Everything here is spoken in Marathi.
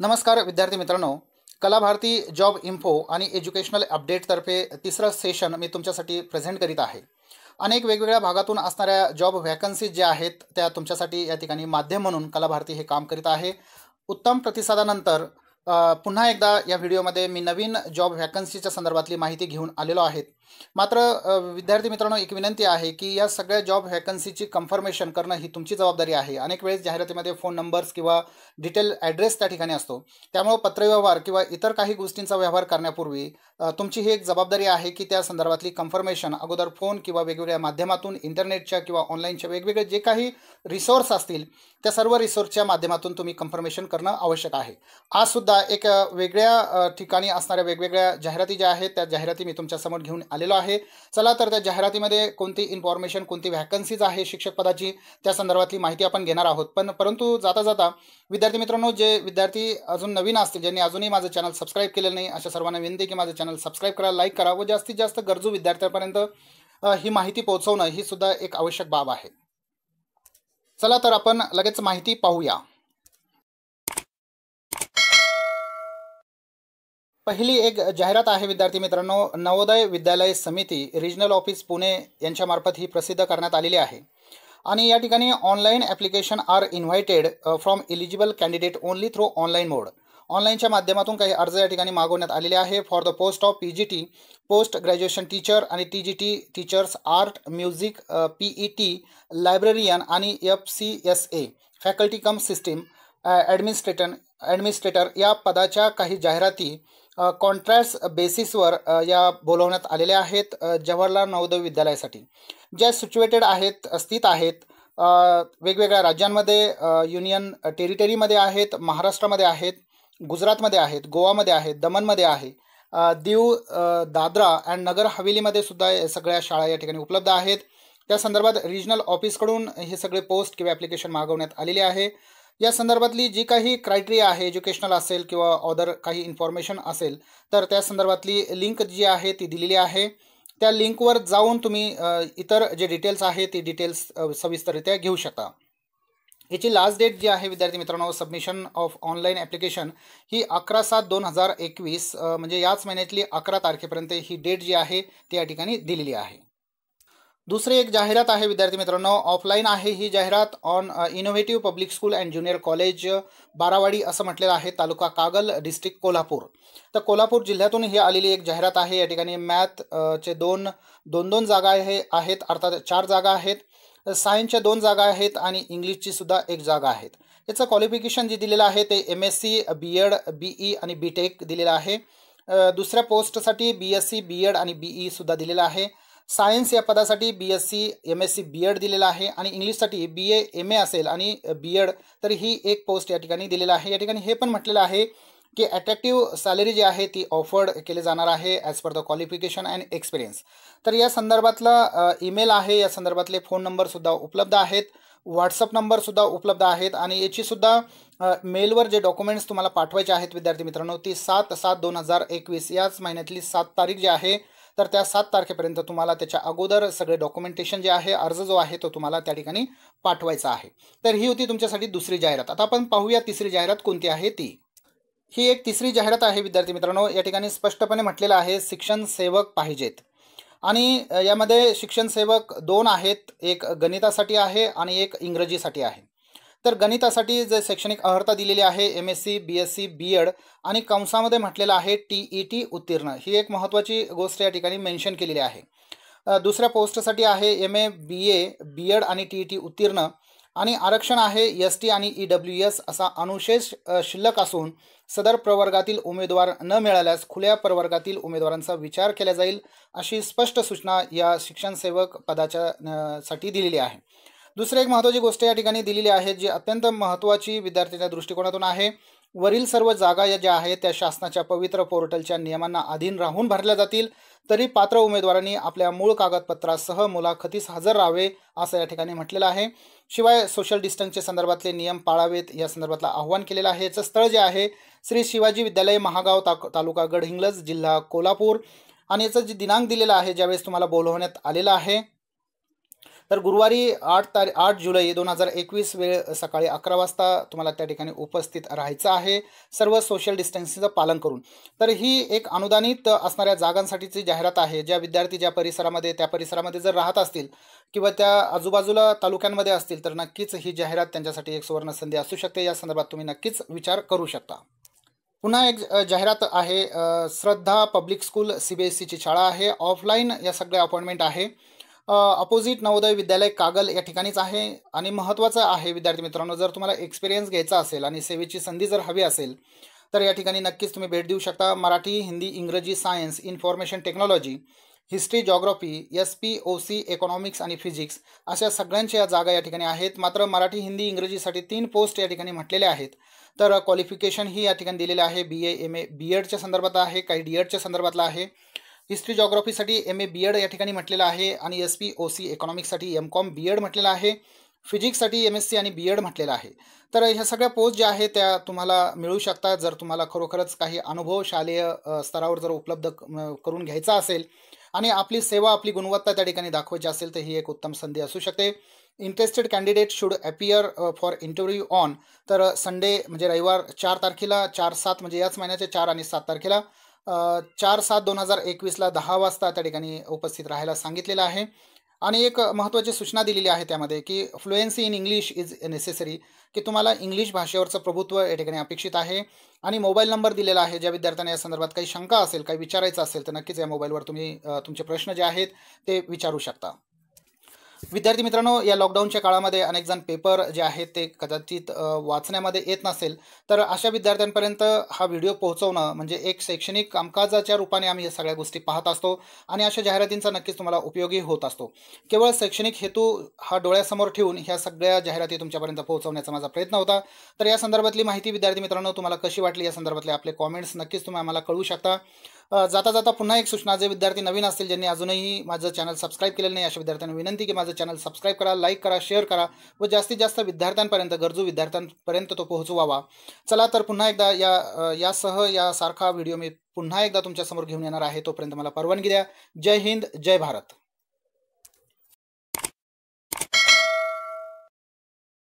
नमस्कार विद्यार्थी मित्रांनो कला भारती जॉब इन्फो आणि एज्युकेशनल अपडेटतर्फे तिसरं सेशन मी तुमच्यासाठी प्रेझेंट करीत आहे अनेक वेगवेगळ्या भागातून असणाऱ्या जॉब व्हॅकन्सीज ज्या आहेत त्या तुमच्यासाठी या ठिकाणी माध्यम म्हणून कला भारती हे काम करीत आहे उत्तम प्रतिसादानंतर पुन्हा एकदा या व्हिडिओमध्ये मी नवीन जॉब व्हॅकन्सीच्या संदर्भातली माहिती घेऊन आलेलो आहेत मात्र विद्यार्थी मित्रांनो एक विनंती आहे की या सगळ्या जॉब व्हॅकन्सीची कन्फर्मेशन करणं ही तुमची जबाबदारी आहे अनेक वेळेस जाहिरातीमध्ये फोन नंबर्स किंवा डिटेल ॲड्रेस त्या ठिकाणी असतो त्यामुळे पत्रव्यवहार किंवा इतर काही गोष्टींचा व्यवहार करण्यापूर्वी तुमची ही एक जबाबदारी आहे की त्या संदर्भातली कन्फर्मेशन अगोदर फोन किंवा वेगवेगळ्या माध्यमातून इंटरनेटच्या किंवा ऑनलाईनच्या वेगवेगळे जे काही रिसोर्स असतील त्या सर्व रिसोर्सच्या माध्यमातून तुम्ही कन्फर्मेशन करणं आवश्यक आहे आज सुद्धा एक वेगळ्या ठिकाणी असणाऱ्या वेगवेगळ्या जाहिराती ज्या आहेत त्या जाहिराती मी तुमच्यासमोर घेऊन आलेलो आहे चला तर त्या जाहिरातीमध्ये कोणती इन्फॉर्मेशन कोणती व्हॅकन्सीज आहे शिक्षक पदाची त्या संदर्भातली माहिती आपण घेणार आहोत पण परंतु जाता जाता विद्यार्थी मित्रांनो जे विद्यार्थी अजून नवीन असतील ज्यांनी अजूनही माझं चॅनल सबस्क्राईब केलेलं नाही अशा सर्वांना विनंती की माझं चॅनल सबस्क्राईब करा लाईक करा व जास्तीत जास्त गरजू विद्यार्थ्यांपर्यंत ही माहिती पोहोचवणं ही सुद्धा एक आवश्यक बाब आहे चला तर आपण लगेच माहिती पाहूया पहिली एक जाहिरात आहे विद्यार्थी मित्रांनो नवोदय विद्यालय समिती रिजनल ऑफिस पुणे यांच्यामार्फत ही प्रसिद्ध करण्यात आलेली आहे आणि या ठिकाणी online application are invited from eligible candidate only through online mode ऑनलाईनच्या माध्यमातून काही अर्ज या ठिकाणी मागवण्यात आलेले आहे for the post of P G T post graduation teacher आणि T G T teachers art music P E T librarian आणि F C S A faculty cum system administration administrator या पदाच्या काही जाहिराती कॉन्ट्रॅक्ट बेसिसवर या बोलवण्यात आलेल्या आहेत जवाहरलाल नवोदय विद्यालयासाठी ज्या सिच्युएटेड आहेत स्थित आहेत वेगवेगळ्या राज्यांमध्ये युनियन टेरिटरीमध्ये आहेत महाराष्ट्रामध्ये आहेत गुजरातमध्ये आहेत गोवामध्ये आहेत दमनमध्ये आहे दीव दादरा अँड नगर हवेलीमध्ये सुद्धा सगळ्या शाळा या ठिकाणी उपलब्ध आहेत त्या संदर्भात रिजनल ऑफिसकडून हे सगळे पोस्ट किंवा ॲप्लिकेशन मागवण्यात आलेले आहे या संदर्भातली जी काही क्रायटेरिया आहे एज्युकेशनल असेल किंवा ऑदर काही इन्फॉर्मेशन असेल तर त्या संदर्भातली लिंक जी आहे ती दिलेली आहे त्या लिंकवर जाऊन तुम्ही इतर जे डिटेल्स आहे ती डिटेल्स सविस्तररित्या घेऊ शकता याची लास्ट डेट जी आहे विद्यार्थी मित्रांनो सबमिशन ऑफ ऑनलाईन ॲप्लिकेशन ही अकरा सात दोन हजार एकवीस म्हणजे याच महिन्यातली अकरा तारखेपर्यंत ही डेट जी आहे ती या ठिकाणी दिलेली आहे दुसरी एक जाहिरात आहे विद्यार्थी मित्रांनो ऑफलाईन आहे ही जाहिरात on innovative public school and junior college Barawadi असं म्हटलेलं आहे तालुका कागल डिस्ट्रिक्ट कोल्हापूर तर कोल्हापूर जिल्ह्यातून ही आलेली एक जाहिरात आहे या ठिकाणी मॅथ चे दोन दोन दोन जागा आहे आहेत अर्थात चार जागा आहेत सायन्सच्या दोन जागा आहेत आणि इंग्लिशची सुद्धा एक जागा आहेत याचं क्वालिफिकेशन जे दिलेलं आहे ते M S C B Ed BE आणि बी टेक दिलेलं आहे दुसऱ्या पोस्टसाठी B S C B Ed आणि बीई e सुद्धा दिलेलं आहे सायन्स या पदासाठी B S C M S C B Ed दिलेला आहे आणि इंग्लिशसाठी बी ए एम ए असेल आणि बी एड e तर ही एक पोस्ट या ठिकाणी दिलेला आहे या ठिकाणी हे पण म्हटलेलं आहे की अट्रॅक्टिव्ह सॅलरी जी आहे ती ऑफर्ड केली जाणार आहे as per the qualification and experience तर या संदर्भातला ईमेल आहे या संदर्भातले फोन नंबरसुद्धा उपलब्ध आहेत व्हॉट्सअप नंबरसुद्धा उपलब्ध आहेत आणि याचीसुद्धा मेलवर जे डॉक्युमेंट्स तुम्हाला पाठवायचे आहेत विद्यार्थी मित्रांनो ती सात सात दोन हजार एकवीस याच महिन्यातली सात तारीख जी आहे तर त्या सात तारखेपर्यंत तुम्हाला त्याच्या अगोदर सगळे डॉक्युमेंटेशन जे आहे अर्ज जो आहे तो तुम्हाला त्या ठिकाणी पाठवायचा आहे तर ही होती तुमच्यासाठी दुसरी जाहिरात आता आपण पाहूया तिसरी जाहिरात कोणती आहे ती ही एक तिसरी जाहिरात आहे विद्यार्थी मित्रांनो या ठिकाणी स्पष्टपणे म्हटलेलं आहे शिक्षण सेवक पाहिजेत आणि यामध्ये शिक्षण सेवक दोन आहेत एक गणितासाठी आहे आणि एक इंग्रजीसाठी आहे तर गणितासाठी जे शैक्षणिक अर्हता दिलेली आहे M S C B S C B Ed आणि कंसामध्ये म्हटलेलं आहे टी ई टी उत्तीर्ण ही एक महत्त्वाची गोष्ट या ठिकाणी मेन्शन केलेली आहे दुसऱ्या पोस्टसाठी आहे M A B A B Ed आणि टी ई टी उत्तीर्ण आणि आरक्षण आहे एस टी आणि ई डब्ल्यू एस असा अनुशेष शिल्लक असून सदर प्रवर्गातील उमेदवार न मिळाल्यास खुल्या प्रवर्गातील उमेदवारांचा विचार केला जाईल अशी स्पष्ट सूचना या शिक्षणसेवक पदाच्या साठी दिलेली आहे दुसरी एक महत्त्वाची गोष्ट या ठिकाणी दिलेली आहे जी अत्यंत महत्त्वाची विद्यार्थ्यांच्या दृष्टिकोनातून आहे वरील सर्व जागा या ज्या आहेत त्या शासनाच्या पवित्र पोर्टलच्या नियमांना अधीन राहून भरल्या जातील तरी पात्र उमेदवारांनी आपल्या मूळ कागदपत्रासह मुलाखतीस हजर राहावे असं या ठिकाणी म्हटलेलं आहे शिवाय सोशल डिस्टन्सच्या संदर्भातले नियम पाळावेत या संदर्भातला आव्हान केलेलं आहे याचं स्थळ जे आहे श्री शिवाजी विद्यालय महागाव ता तालुका गडहिंग्लज जिल्हा कोल्हापूर आणि याचं जे दिनांक दिलेला आहे ज्यावेळेस तुम्हाला बोलवण्यात आलेलं आहे तर गुरुवारी आठ तारी आठ जुलै दोन हजार एकवीस वेळ सकाळी अकरा वाजता तुम्हाला त्या ठिकाणी उपस्थित राहायचं आहे सर्व सोशल डिस्टन्सिंगचं पालन करून तर ही एक अनुदानित असणाऱ्या जागांसाठीची जाहिरात आहे ज्या विद्यार्थी ज्या परिसरामध्ये त्या परिसरामध्ये जर राहत असतील किंवा त्या आजूबाजूला तालुक्यांमध्ये असतील तर नक्कीच ही जाहिरात त्यांच्यासाठी एक सुवर्ण संधी असू शकते या संदर्भात तुम्ही नक्कीच विचार करू शकता पुन्हा एक जाहिरात आहे Shraddha public school C B S सीची शाळा आहे ऑफलाईन या सगळ्या अपॉइंटमेंट आहे अपोजिट नवोदय विद्यालय कागल या ठिकाणीच आहे आणि महत्त्वाचं आहे विद्यार्थी मित्रांनो जर तुम्हाला एक्सपिरियन्स घ्यायचा असेल आणि सेवेची संधी जर हवी असेल तर या ठिकाणी नक्कीच तुम्ही भेट देऊ शकता Marathi Hindi Ingraji science information technology history geography S P O C economics आणि फिजिक्स अशा सगळ्यांच्या या जागा या ठिकाणी आहेत मात्र मराठी हिंदी इंग्रजीसाठी तीन पोस्ट या ठिकाणी म्हटलेल्या आहेत तर क्वालिफिकेशन ही या ठिकाणी दिलेलं आहे बी ए एम ए बी एडच्या संदर्भात आहे काही डी एडच्या संदर्भातला आहे हिस्ट्री जॉग्रॉफीसाठी एम ए बी एड या ठिकाणी म्हटलेलं आहे आणि एस पी ओ सी इकॉनॉमिक्ससाठी एम कॉम बी एड म्हटलेलं आहे फिजिक्ससाठी एम एस सी आणि बी एड म्हटलेलं आहे तर ह्या सगळ्या पोस्ट ज्या आहेत त्या तुम्हाला मिळू शकतात जर तुम्हाला खरोखरच काही अनुभव शालेय स्तरावर जर उपलब्ध करून घ्यायचा असेल आणि आपली सेवा आपली गुणवत्ता त्या ठिकाणी दाखवायची असेल तर ही एक उत्तम संधी असू शकते interested candidate should appear for interview on तर संडे म्हणजे रविवार चार तारखेला चार सात म्हणजे याच महिन्याच्या चार आणि सात तारखेला चार सात दोन हजार एकवीसला दहा वाजता त्या ठिकाणी उपस्थित राहायला सांगितलेलं आहे आणि एक महत्त्वाची सूचना दिलेली आहे त्यामध्ये की fluency in English is necessary की तुम्हाला इंग्लिश भाषेवरचं प्रभुत्व या ठिकाणी अपेक्षित आहे आणि मोबाईल नंबर दिलेला आहे ज्या विद्यार्थ्यांना या संदर्भात काही शंका असेल काही विचारायचं असेल तर नक्कीच या मोबाईलवर तुम्ही तुमचे प्रश्न जे आहेत ते विचारू शकता विद्यार्थी मित्रांनो या लॉकडाऊनच्या काळामध्ये अनेक जण पेपर जे आहेत ते कदाचित वाचण्यामध्ये येत नसेल तर अशा विद्यार्थ्यांपर्यंत हा व्हिडिओ पोहोचवणं म्हणजे एक शैक्षणिक कामकाजाच्या रूपाने आम्ही या सगळ्या गोष्टी पाहत असतो आणि अशा जाहिरातींचा नक्कीच तुम्हाला उपयोगी होत असतो केवळ शैक्षणिक हेतू हा डोळ्यासमोर ठेवून ह्या सगळ्या जाहिराती तुमच्यापर्यंत पोहोचवण्याचा माझा प्रयत्न होता तर या संदर्भातली माहिती विद्यार्थी मित्रांनो तुम्हाला कशी वाटली या संदर्भातले आपले कॉमेंट्स नक्कीच तुम्ही आम्हाला कळू शकता जाता जाता पुन्हा एक सूचना जे विद्यार्थी नवीन असतील ज्यांनी अजूनही माझं चॅनल सबस्क्राईब केलेलं नाही अशा विद्यार्थ्यांना विनंती की माझं चॅनल सबस्क्राईब करा लाईक करा शेअर करा व जास्तीत जास्त विद्यार्थ्यांपर्यंत गरजू विद्यार्थ्यांपर्यंत तो पोहोचवावा चला तर पुन्हा एकदा या यासह यासारखा व्हिडिओ मी पुन्हा एकदा तुमच्यासमोर घेऊन येणार आहे तोपर्यंत मला परवानगी द्या जय हिंद जय भारत